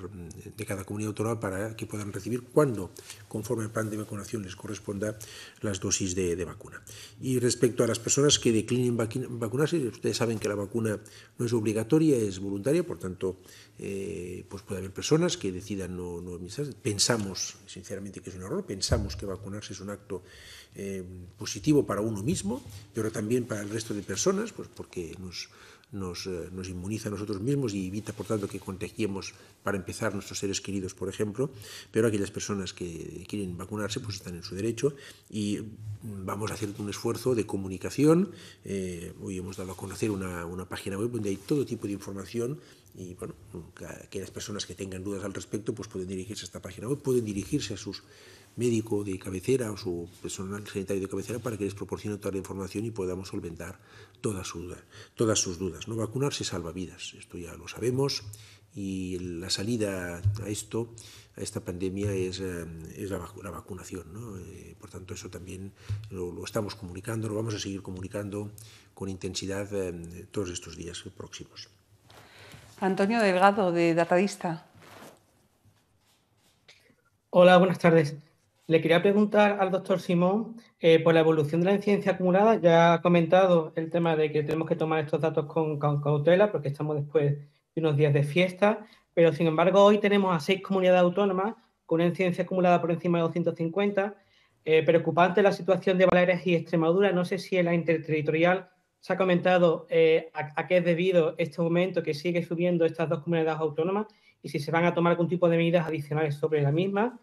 de cada comunidad autónoma para que puedan recibir cuando, conforme el plan de vacunación, les corresponda las dosis de, vacuna. Y respecto a las personas que declinen vacunarse, ustedes saben que la vacuna no es obligatoria, es voluntaria, por tanto, eh, pues puede haber personas que decidan no, no administrarse. Pensamos, sinceramente, que es un error, pensamos que vacunarse es un acto eh, positivo para uno mismo, pero también para el resto de personas, pues porque nos eh, nos, inmuniza a nosotros mismos y evita, por tanto, que contagiemos para empezar nuestros seres queridos, por ejemplo, pero aquellas personas que quieren vacunarse pues están en su derecho y vamos a hacer un esfuerzo de comunicación. Eh, hoy hemos dado a conocer una, una página web donde hay todo tipo de información y bueno, aquellas personas que tengan dudas al respecto pues pueden dirigirse a esta página web, pueden dirigirse a sus médico de cabecera o su personal sanitario de cabecera para que les proporcione toda la información y podamos solventar todas sus dudas. Todas sus dudas. No vacunarse salva vidas, esto ya lo sabemos y la salida a esto, a esta pandemia, es, eh, la, vacunación. Eh, por tanto, eso también lo, estamos comunicando, lo vamos a seguir comunicando con intensidad eh, todos estos días próximos. Antonio Delgado, de Datadista. Hola, buenas tardes. Le quería preguntar al doctor Simón eh, por la evolución de la incidencia acumulada. Ya ha comentado el tema de que tenemos que tomar estos datos con, cautela porque estamos después de unos días de fiesta, pero sin embargo hoy tenemos a seis comunidades autónomas con una incidencia acumulada por encima de 250. Eh, preocupante la situación de Baleares y Extremadura. No sé si en la interterritorial se ha comentado eh, a, a, qué es debido este aumento que sigue subiendo estas dos comunidades autónomas y si se van a tomar algún tipo de medidas adicionales sobre la misma.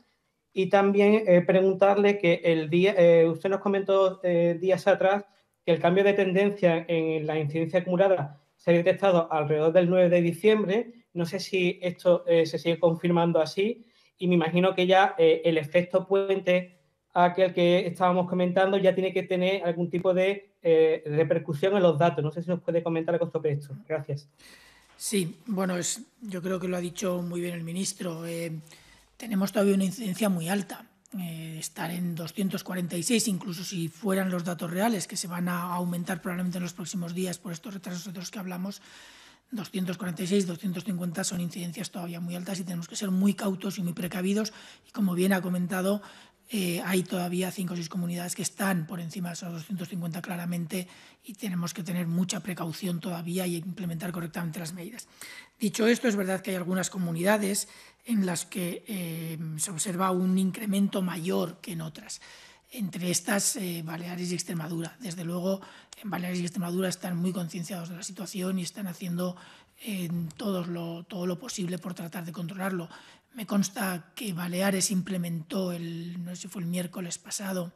Y también eh, preguntarle que el día, eh, usted nos comentó eh, días atrás que el cambio de tendencia en la incidencia acumulada se ha detectado alrededor del 9 de diciembre. No sé si esto se sigue confirmando así y me imagino que ya el efecto puente aquel que estábamos comentando ya tiene que tener algún tipo de repercusión en los datos. No sé si nos puede comentar el costo esto. Gracias. Sí, bueno, es, yo creo que lo ha dicho muy bien el ministro. Eh, tenemos todavía una incidencia muy alta. Eh, estar en 246, incluso si fueran los datos reales, que se van a aumentar probablemente en los próximos días por estos retrasos de los que hablamos, 246, 250 son incidencias todavía muy altas y tenemos que ser muy cautos y muy precavidos. Y como bien ha comentado, eh, hay todavía cinco o seis comunidades que están por encima de esos 250 claramente y tenemos que tener mucha precaución todavía y implementar correctamente las medidas. Dicho esto, es verdad que hay algunas comunidades en las que eh, se observa un incremento mayor que en otras. Entre estas, eh, Baleares y Extremadura. Desde luego, en Baleares y Extremadura están muy concienciados de la situación y están haciendo eh, todo, lo, todo lo posible por tratar de controlarlo. Me consta que Baleares implementó, el, no sé si fue el miércoles pasado,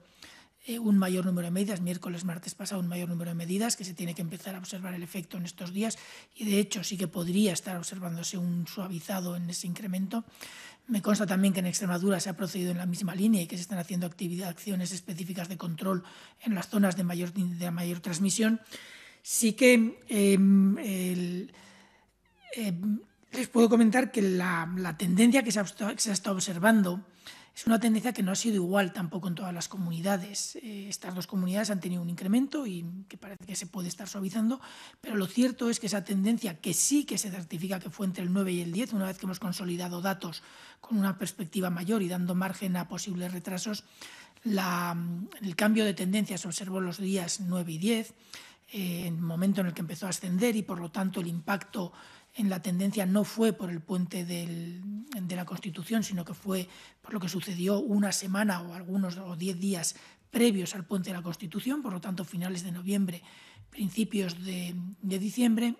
eh, un mayor número de medidas, miércoles, martes pasado, un mayor número de medidas que se tiene que empezar a observar el efecto en estos días y de hecho sí que podría estar observándose un suavizado en ese incremento. Me consta también que en Extremadura se ha procedido en la misma línea y que se están haciendo acciones específicas de control en las zonas de mayor, de mayor transmisión. Sí que em, em, les puedo comentar que la, tendencia que se está se ha estado observando es una tendencia que no ha sido igual tampoco en todas las comunidades. Eh, estas dos comunidades han tenido un incremento y que parece que se puede estar suavizando, pero lo cierto es que esa tendencia, que sí que se certifica que fue entre el 9 y el 10, una vez que hemos consolidado datos con una perspectiva mayor y dando margen a posibles retrasos, la, el cambio de tendencia se observó los días 9 y 10, eh, en el momento en el que empezó a ascender y por lo tanto el impacto en la tendencia no fue por el puente de la Constitución, sino que fue por lo que sucedió una semana o algunos o diez días previos al puente de la Constitución, por lo tanto finales de noviembre, principios de, diciembre,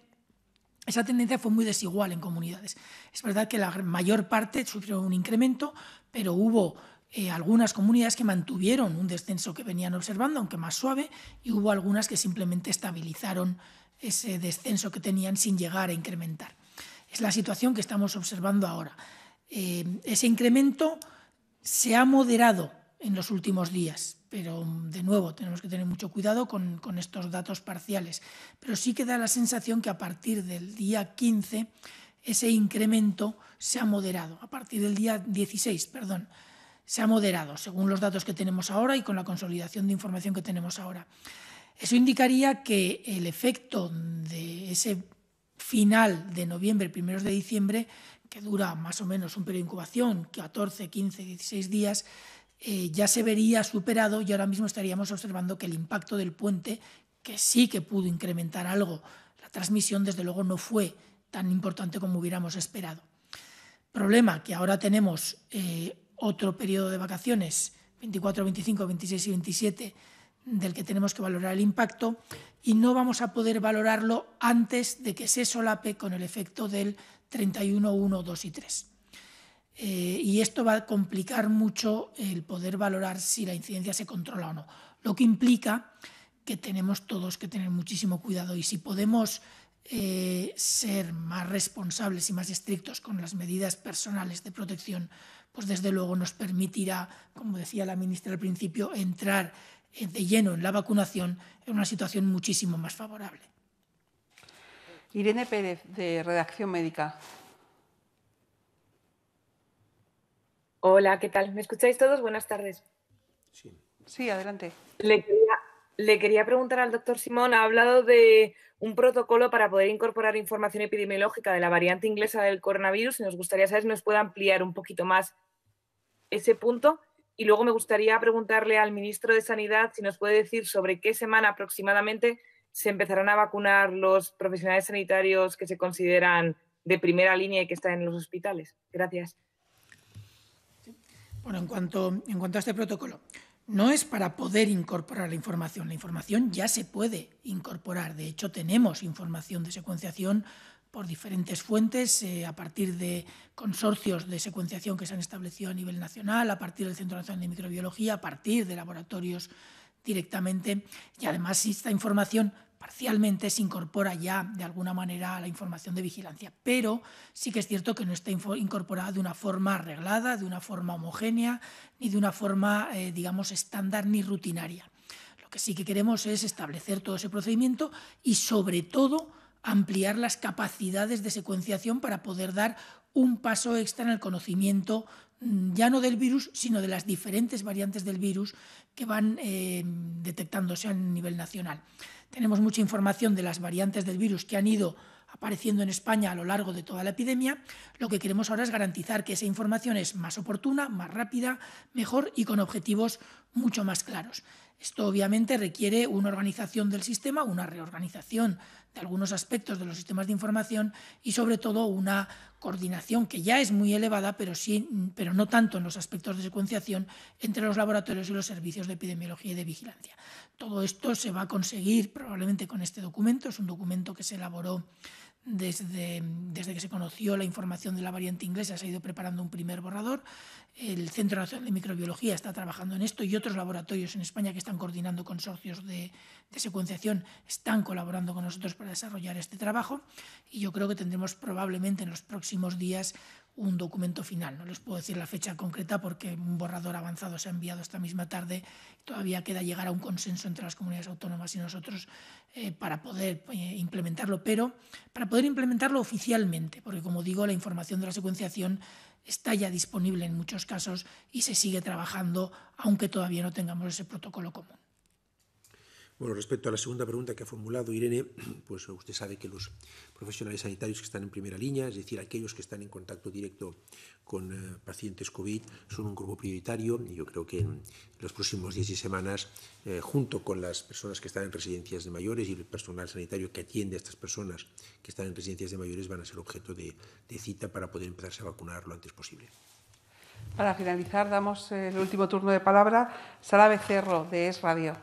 esa tendencia fue muy desigual en comunidades. Es verdad que la mayor parte sufrió un incremento, pero hubo eh, algunas comunidades que mantuvieron un descenso que venían observando, aunque más suave, y hubo algunas que simplemente estabilizaron ese descenso que tenían sin llegar a incrementar. Es la situación que estamos observando ahora. Eh, ese incremento se ha moderado en los últimos días, pero de nuevo tenemos que tener mucho cuidado con, con estos datos parciales. Pero sí que da la sensación que a partir del día 15 ese incremento se ha moderado, a partir del día 16, perdón, se ha moderado, según los datos que tenemos ahora y con la consolidación de información que tenemos ahora. Eso indicaría que el efecto de ese final de noviembre, primeros de diciembre, que dura más o menos un periodo de incubación, 14, 15, 16 días, eh, ya se vería superado y ahora mismo estaríamos observando que el impacto del puente, que sí que pudo incrementar algo, la transmisión desde luego no fue tan importante como hubiéramos esperado. Problema que ahora tenemos eh, otro periodo de vacaciones, 24, 25, 26 y 27 del que tenemos que valorar el impacto y no vamos a poder valorarlo antes de que se solape con el efecto del 31, 1, 2 y 3. Eh, y esto va a complicar mucho el poder valorar si la incidencia se controla o no, lo que implica que tenemos todos que tener muchísimo cuidado y si podemos eh, ser más responsables y más estrictos con las medidas personales de protección, pues desde luego nos permitirá, como decía la ministra al principio, entrar eh, de lleno en la vacunación en una situación muchísimo más favorable. Irene Pérez, de Redacción Médica. Hola, ¿qué tal? ¿Me escucháis todos? Buenas tardes. Sí, adelante. Le quería, preguntar al doctor Simón, ha hablado de un protocolo para poder incorporar información epidemiológica de la variante inglesa del coronavirus y nos gustaría saber si nos puede ampliar un poquito más ese punto. Y luego me gustaría preguntarle al ministro de Sanidad si nos puede decir sobre qué semana aproximadamente se empezarán a vacunar los profesionales sanitarios que se consideran de primera línea y que están en los hospitales. Gracias. Bueno, en cuanto, en cuanto a este protocolo, no es para poder incorporar la información. La información ya se puede incorporar. De hecho, tenemos información de secuenciación por diferentes fuentes, eh, a partir de consorcios de secuenciación que se han establecido a nivel nacional, a partir del Centro Nacional de Microbiología, a partir de laboratorios directamente. Y además esta información parcialmente se incorpora ya de alguna manera a la información de vigilancia, pero sí que es cierto que no está incorporada de una forma arreglada, de una forma homogénea, ni de una forma, eh, digamos, estándar ni rutinaria. Lo que sí que queremos es establecer todo ese procedimiento y, sobre todo, ampliar las capacidades de secuenciación para poder dar un paso extra en el conocimiento mm, ya no del virus, sino de las diferentes variantes del virus que van eh, detectándose a nivel nacional. Tenemos mucha información de las variantes del virus que han ido apareciendo en España a lo largo de toda la epidemia. Lo que queremos ahora es garantizar que esa información es más oportuna, más rápida, mejor y con objetivos mucho más claros. Esto obviamente requiere una organización del sistema, una reorganización de algunos aspectos de los sistemas de información y sobre todo una coordinación que ya es muy elevada, pero, sí, pero no tanto en los aspectos de secuenciación entre los laboratorios y los servicios de epidemiología y de vigilancia. Todo esto se va a conseguir probablemente con este documento. Es un documento que se elaboró desde, que se conoció la información de la variante inglesa, se ha ido preparando un primer borrador. El Centro Nacional de Microbiología está trabajando en esto y otros laboratorios en España que están coordinando consorcios de, de secuenciación están colaborando con nosotros para desarrollar este trabajo. Y yo creo que tendremos probablemente en los próximos días un documento final. No les puedo decir la fecha concreta porque un borrador avanzado se ha enviado esta misma tarde. Todavía queda llegar a un consenso entre las comunidades autónomas y nosotros eh, para poder eh, implementarlo, pero para poder implementarlo oficialmente, porque como digo, la información de la secuenciación está ya disponible en muchos casos y se sigue trabajando, aunque todavía no tengamos ese protocolo común. Bueno, respecto a la segunda pregunta que ha formulado Irene, pues usted sabe que los profesionales sanitarios que están en primera línea, es decir, aquellos que están en contacto directo con eh, pacientes COVID, son un grupo prioritario y yo creo que en los próximos días y semanas, eh, junto con las personas que están en residencias de mayores y el personal sanitario que atiende a estas personas que están en residencias de mayores, van a ser objeto de, cita para poder empezarse a vacunar lo antes posible. Para finalizar, damos eh, el último turno de palabra. Sara Becerro, de Es Radio.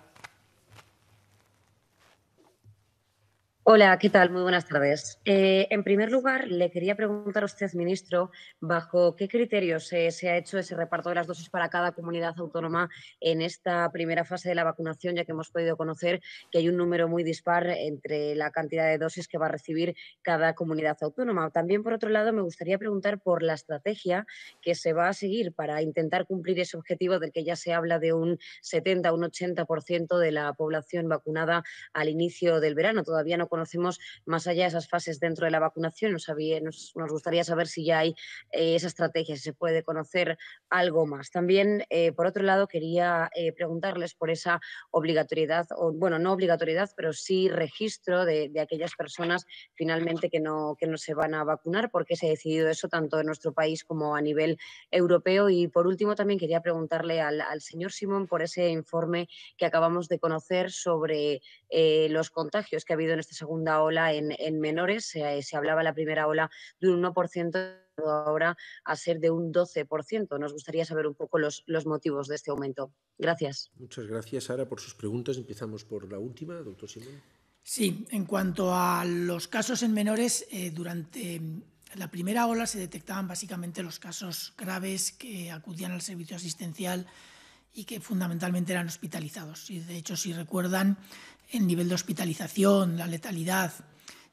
Hola, ¿qué tal? Muy buenas tardes. Eh, en primer lugar, le quería preguntar a usted, ministro, bajo qué criterios se ha hecho ese reparto de las dosis para cada comunidad autónoma en esta primera fase de la vacunación, ya que hemos podido conocer que hay un número muy dispar entre la cantidad de dosis que va a recibir cada comunidad autónoma. También, por otro lado, me gustaría preguntar por la estrategia que se va a seguir para intentar cumplir ese objetivo del que ya se habla de un 70, un 80% de la población vacunada al inicio del verano. Todavía no conocemos más allá de esas fases dentro de la vacunación. Nos, nos, gustaría saber si ya hay eh, esa estrategia, si se puede conocer algo más. También, eh, por otro lado, quería eh, preguntarles por esa obligatoriedad, o bueno, no obligatoriedad, pero sí registro de, aquellas personas finalmente que no, que no se van a vacunar, porque se ha decidido eso tanto en nuestro país como a nivel europeo. Y por último, también quería preguntarle al, señor Simón por ese informe que acabamos de conocer sobre los contagios que ha habido en esta segunda ola en, menores. Se, se hablaba la primera ola de un 1% ahora a ser de un 12%. Nos gustaría saber un poco los, motivos de este aumento. Gracias. Muchas gracias, Sara, por sus preguntas. Empezamos por la última, doctor Simón. Sí, en cuanto a los casos en menores, eh, durante la primera ola se detectaban básicamente los casos graves que acudían al servicio asistencial y que fundamentalmente eran hospitalizados. Y de hecho, si recuerdan, el nivel de hospitalización, la letalidad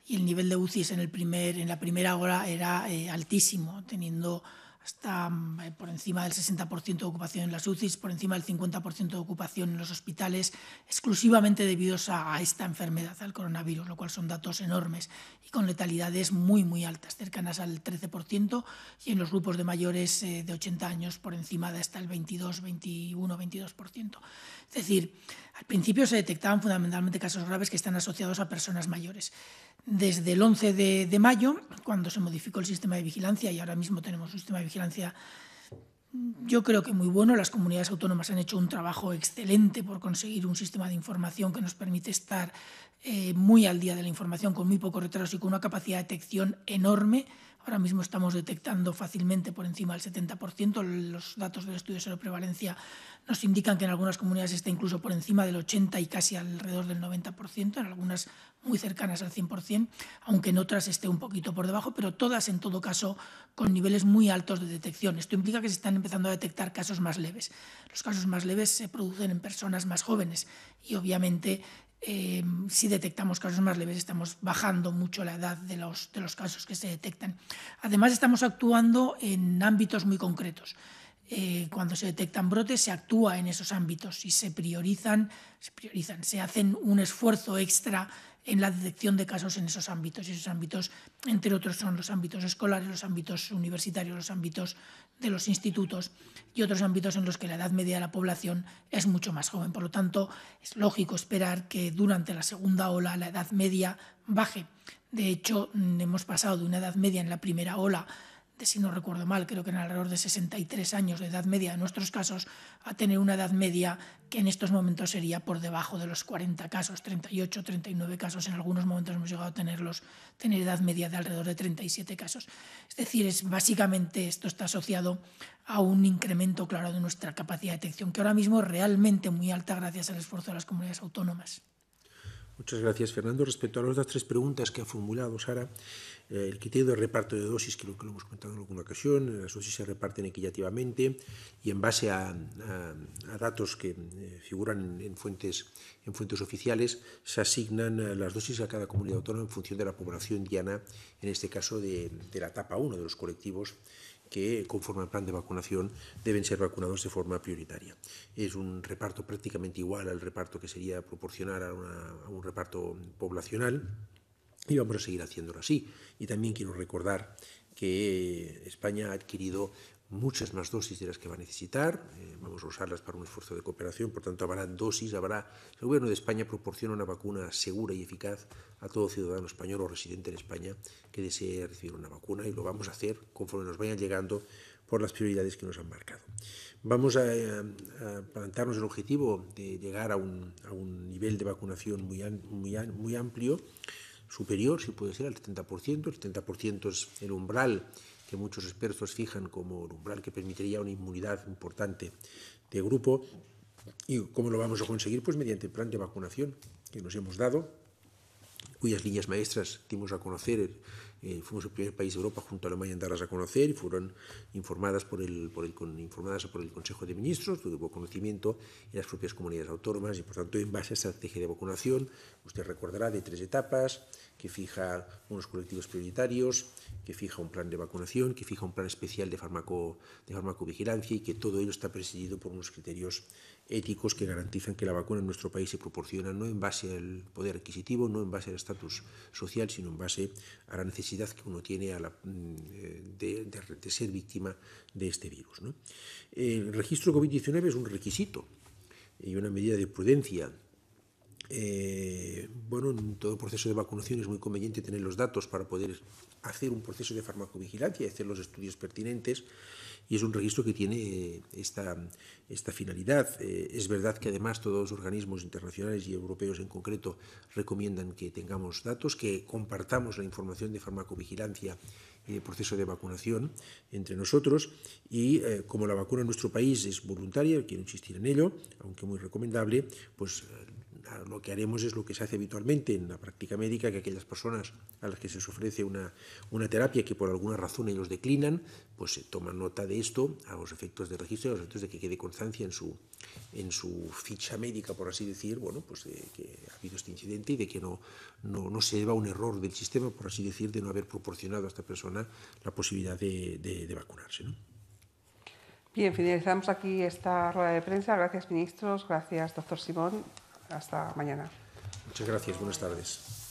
y el nivel de UCIs en, el primer, en la primera hora era eh, altísimo, teniendo hasta mm, eh, por encima del 60% de ocupación en las UCIs, por encima del 50% de ocupación en los hospitales, exclusivamente debido a, esta enfermedad, al coronavirus, lo cual son datos enormes y con letalidades muy, muy altas, cercanas al 13%, y en los grupos de mayores eh, de 80 años por encima de hasta el 22, 21, 22%. Es decir, al principio se detectaban fundamentalmente casos graves que están asociados a personas mayores. Desde el 11 de, mayo, cuando se modificó el sistema de vigilancia, y ahora mismo tenemos un sistema de vigilancia yo creo que muy bueno. Las comunidades autónomas han hecho un trabajo excelente por conseguir un sistema de información que nos permite estar eh, muy al día de la información, con muy poco retraso y con una capacidad de detección enorme Ahora mismo estamos detectando fácilmente por encima del 70%. Los datos del estudio de seroprevalencia nos indican que en algunas comunidades está incluso por encima del 80% y casi alrededor del 90%, en algunas muy cercanas al 100%, aunque en otras esté un poquito por debajo, pero todas en todo caso con niveles muy altos de detección. Esto implica que se están empezando a detectar casos más leves. Los casos más leves se producen en personas más jóvenes y obviamente Em, si detectamos casos más leves, estamos bajando mucho la edad de los, de los casos que se detectan. Además, estamos actuando en ámbitos muy concretos. Eh, cuando se detectan brotes, se actúa en esos ámbitos y se priorizan, se, priorizan, se hacen un esfuerzo extra en la detección de casos en esos ámbitos. Y esos ámbitos, entre otros, son los ámbitos escolares, los ámbitos universitarios, los ámbitos de los institutos y otros ámbitos en los que la edad media de la población es mucho más joven. Por lo tanto, es lógico esperar que durante la segunda ola la edad media baje. De hecho, hemos pasado de una edad media en la primera ola de, si no recuerdo mal, creo que en alrededor de 63 años de edad media en nuestros casos, a tener una edad media que en estos momentos sería por debajo de los 40 casos, 38, 39 casos, en algunos momentos hemos llegado a tenerlos, tener edad media de alrededor de 37 casos. Es decir, es, básicamente esto está asociado a un incremento claro de nuestra capacidad de detección, que ahora mismo es realmente muy alta gracias al esfuerzo de las comunidades autónomas. Muchas gracias, Fernando. Respecto a las tres preguntas que ha formulado Sara, eh, el criterio de reparto de dosis, que lo hemos comentado en alguna ocasión, eh, las dosis se reparten equitativamente y en base a, datos que eh, figuran en fuentes, en oficiales, se asignan las dosis a cada comunidad autónoma en función de la población diana, en este caso de, la etapa 1 de los colectivos que conforme al plan de vacunación deben ser vacunados de forma prioritaria. Es un reparto prácticamente igual al reparto que sería proporcionar a un reparto poblacional y vamos a seguir haciéndolo así. Y también quiero recordar que España ha adquirido muchas más dosis de las que va a necesitar. Eh, vamos a usarlas para un esfuerzo de cooperación, por tanto habrá dosis, habrá... El gobierno de España proporciona una vacuna segura y eficaz a todo ciudadano español o residente en España que desee recibir una vacuna y lo vamos a hacer conforme nos vayan llegando por las prioridades que nos han marcado. Vamos a, eh, plantearnos plantarnos el objetivo de llegar a un, nivel de vacunación muy, muy, muy amplio superior, si puede ser, al 70%. El 70% es el umbral que muchos expertos fijan como el umbral que permitiría una inmunidad importante de grupo. ¿Y cómo lo vamos a conseguir? Pues mediante el plan de vacunación que nos hemos dado cuyas líneas maestras dimos a conocer, eh, fuimos el primer país de Europa junto a Alemania en darlas a conocer y fueron informadas por el, por el, informadas por el Consejo de Ministros, tuvo conocimiento en las propias comunidades autónomas y por tanto en base a esta estrategia de vacunación, usted recordará, de tres etapas, que fija unos colectivos prioritarios, que fija un plan de vacunación, que fija un plan especial de, farmaco, de farmacovigilancia y que todo ello está presidido por unos criterios éticos que garantizan que la vacuna en nuestro país se proporciona no en base al poder adquisitivo, no en base al estatus social, sino en base a la necesidad que uno tiene mm, eh, de, ser víctima de este virus. El registro COVID-19 es un requisito y una medida de prudencia eh, bueno, en todo proceso de vacunación es muy conveniente tener los datos para poder hacer un proceso de farmacovigilancia, hacer los estudios pertinentes y es un registro que tiene eh, esta, esta finalidad. Eh, es verdad que además todos los organismos internacionales y europeos en concreto recomiendan que tengamos datos, que compartamos la información de farmacovigilancia y de proceso de vacunación entre nosotros y como la vacuna en nuestro país es voluntaria, quiero insistir en ello, aunque muy recomendable, pues lo que haremos es lo que se hace habitualmente en la práctica médica, que aquellas personas a las que se les ofrece una, una terapia que por alguna razón ellos declinan, pues se toman nota de esto a los efectos de registro, a los efectos de que quede constancia en su, en su ficha médica, por así decir, bueno, pues que ha habido este incidente y de que no, no, no se deba un error del sistema, por así decir, de no haber proporcionado a esta persona la posibilidad de, vacunarse. Bien, finalizamos aquí esta rueda de prensa. Gracias, ministros. Gracias, doctor Simón. Hasta mañana. Muchas gracias, buenas tardes.